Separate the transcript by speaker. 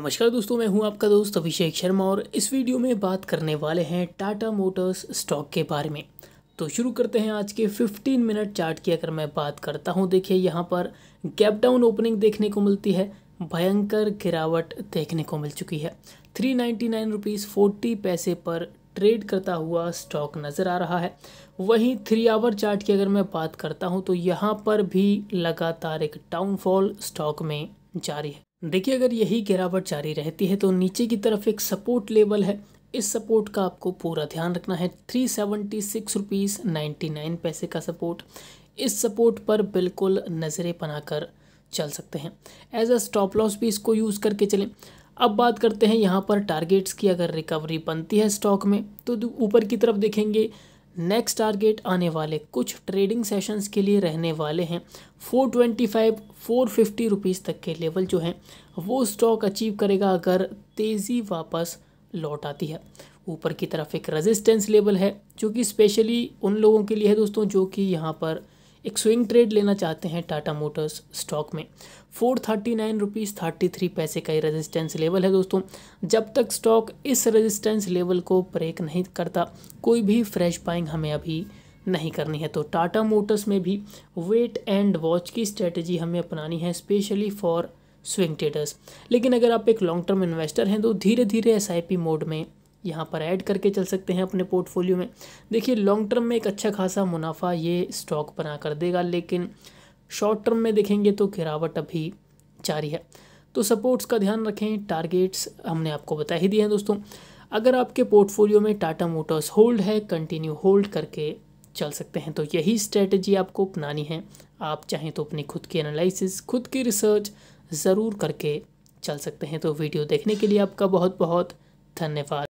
Speaker 1: नमस्कार दोस्तों मैं हूं आपका दोस्त अभिषेक शर्मा और इस वीडियो में बात करने वाले हैं टाटा मोटर्स स्टॉक के बारे में तो शुरू करते हैं आज के 15 मिनट चार्ट की अगर मैं बात करता हूं देखिए यहां पर गैप डाउन ओपनिंग देखने को मिलती है भयंकर गिरावट देखने को मिल चुकी है three ninety nine rupees forty पैसे पर ट्रेड करता हुआ स्टॉक नज़र आ रहा है वहीं थ्री आवर चार्ट की अगर मैं बात करता हूँ तो यहाँ पर भी लगातार एक डाउनफॉल स्टॉक में जारी है देखिए अगर यही गिरावट जारी रहती है तो नीचे की तरफ एक सपोर्ट लेवल है इस सपोर्ट का आपको पूरा ध्यान रखना है three seventy six rupees ninety nine पैसे का सपोर्ट इस सपोर्ट पर बिल्कुल नज़रें बनाकर चल सकते हैं एज अ स्टॉप लॉस भी इसको यूज़ करके चलें अब बात करते हैं यहाँ पर टारगेट्स की अगर रिकवरी बनती है स्टॉक में तो ऊपर की तरफ देखेंगे नेक्स्ट टारगेट आने वाले कुछ ट्रेडिंग सेशंस के लिए रहने वाले हैं 425, 450 रुपीस तक के लेवल जो हैं वो स्टॉक अचीव करेगा अगर तेज़ी वापस लौट आती है ऊपर की तरफ एक रेजिस्टेंस लेवल है जो कि स्पेशली उन लोगों के लिए है दोस्तों जो कि यहाँ पर एक स्विंग ट्रेड लेना चाहते हैं टाटा मोटर्स स्टॉक में four thirty nine rupees thirty three पैसे का ये रेजिस्टेंस लेवल है दोस्तों जब तक स्टॉक इस रेजिस्टेंस लेवल को ब्रेक नहीं करता कोई भी फ्रेश बाइंग हमें अभी नहीं करनी है तो टाटा मोटर्स में भी वेट एंड वॉच की स्ट्रेटजी हमें अपनानी है स्पेशली फॉर स्विंग ट्रेडर्स लेकिन अगर आप एक लॉन्ग टर्म इन्वेस्टर हैं तो धीरे धीरे एस मोड में यहाँ पर ऐड करके चल सकते हैं अपने पोर्टफोलियो में देखिए लॉन्ग टर्म में एक अच्छा खासा मुनाफा ये स्टॉक बना कर देगा लेकिन शॉर्ट टर्म में देखेंगे तो गिरावट अभी जारी है तो सपोर्ट्स का ध्यान रखें टारगेट्स हमने आपको बता ही दिए हैं दोस्तों अगर आपके पोर्टफोलियो में टाटा मोटर्स होल्ड है कंटिन्यू होल्ड करके चल सकते हैं तो यही स्ट्रेटजी आपको अपनानी है आप चाहें तो अपनी खुद की एनालिसिस खुद की रिसर्च ज़रूर करके चल सकते हैं तो वीडियो देखने के लिए आपका बहुत बहुत धन्यवाद